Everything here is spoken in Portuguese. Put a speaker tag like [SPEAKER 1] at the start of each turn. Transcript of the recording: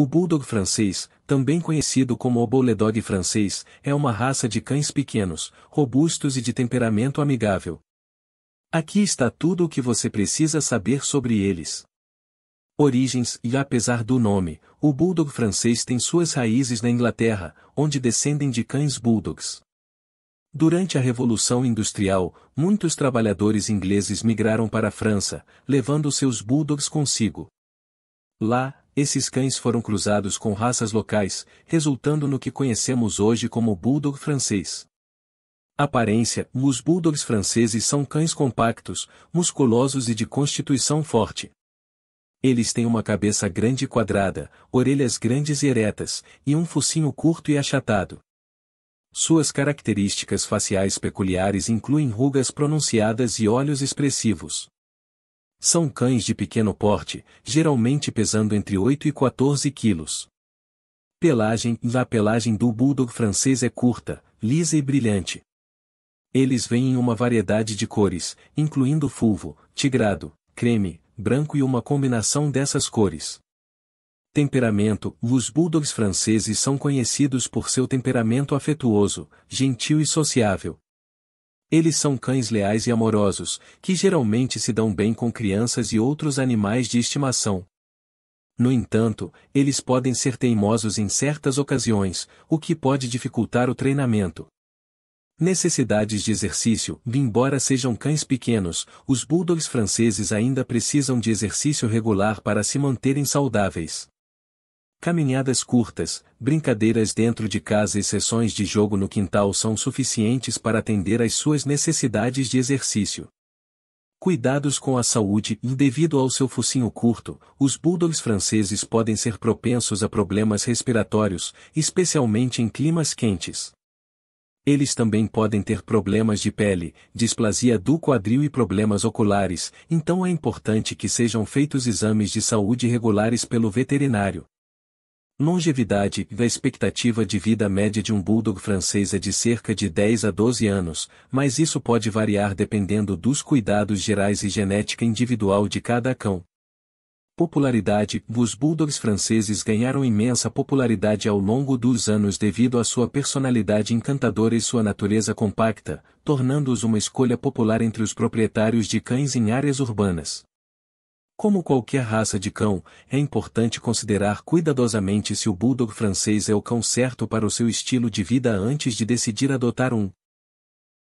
[SPEAKER 1] O Bulldog francês, também conhecido como Boule Dog francês, é uma raça de cães pequenos, robustos e de temperamento amigável. Aqui está tudo o que você precisa saber sobre eles. Origens e apesar do nome, o Bulldog francês tem suas raízes na Inglaterra, onde descendem de cães Bulldogs. Durante a Revolução Industrial, muitos trabalhadores ingleses migraram para a França, levando seus Bulldogs consigo. Lá, esses cães foram cruzados com raças locais, resultando no que conhecemos hoje como Bulldog francês. Aparência: Os Bulldogs franceses são cães compactos, musculosos e de constituição forte. Eles têm uma cabeça grande e quadrada, orelhas grandes e eretas, e um focinho curto e achatado. Suas características faciais peculiares incluem rugas pronunciadas e olhos expressivos. São cães de pequeno porte, geralmente pesando entre 8 e 14 quilos. Pelagem A pelagem do Bulldog francês é curta, lisa e brilhante. Eles vêm em uma variedade de cores, incluindo fulvo, tigrado, creme, branco e uma combinação dessas cores. Temperamento Os Bulldogs franceses são conhecidos por seu temperamento afetuoso, gentil e sociável, eles são cães leais e amorosos, que geralmente se dão bem com crianças e outros animais de estimação. No entanto, eles podem ser teimosos em certas ocasiões, o que pode dificultar o treinamento. Necessidades de exercício Embora sejam cães pequenos, os bulldogs franceses ainda precisam de exercício regular para se manterem saudáveis. Caminhadas curtas, brincadeiras dentro de casa e sessões de jogo no quintal são suficientes para atender às suas necessidades de exercício. Cuidados com a saúde e devido ao seu focinho curto, os bulldogs franceses podem ser propensos a problemas respiratórios, especialmente em climas quentes. Eles também podem ter problemas de pele, displasia do quadril e problemas oculares, então é importante que sejam feitos exames de saúde regulares pelo veterinário, Longevidade a expectativa de vida média de um bulldog francês é de cerca de 10 a 12 anos, mas isso pode variar dependendo dos cuidados gerais e genética individual de cada cão. Popularidade Os bulldogs franceses ganharam imensa popularidade ao longo dos anos devido à sua personalidade encantadora e sua natureza compacta, tornando-os uma escolha popular entre os proprietários de cães em áreas urbanas. Como qualquer raça de cão, é importante considerar cuidadosamente se o bulldog francês é o cão certo para o seu estilo de vida antes de decidir adotar um,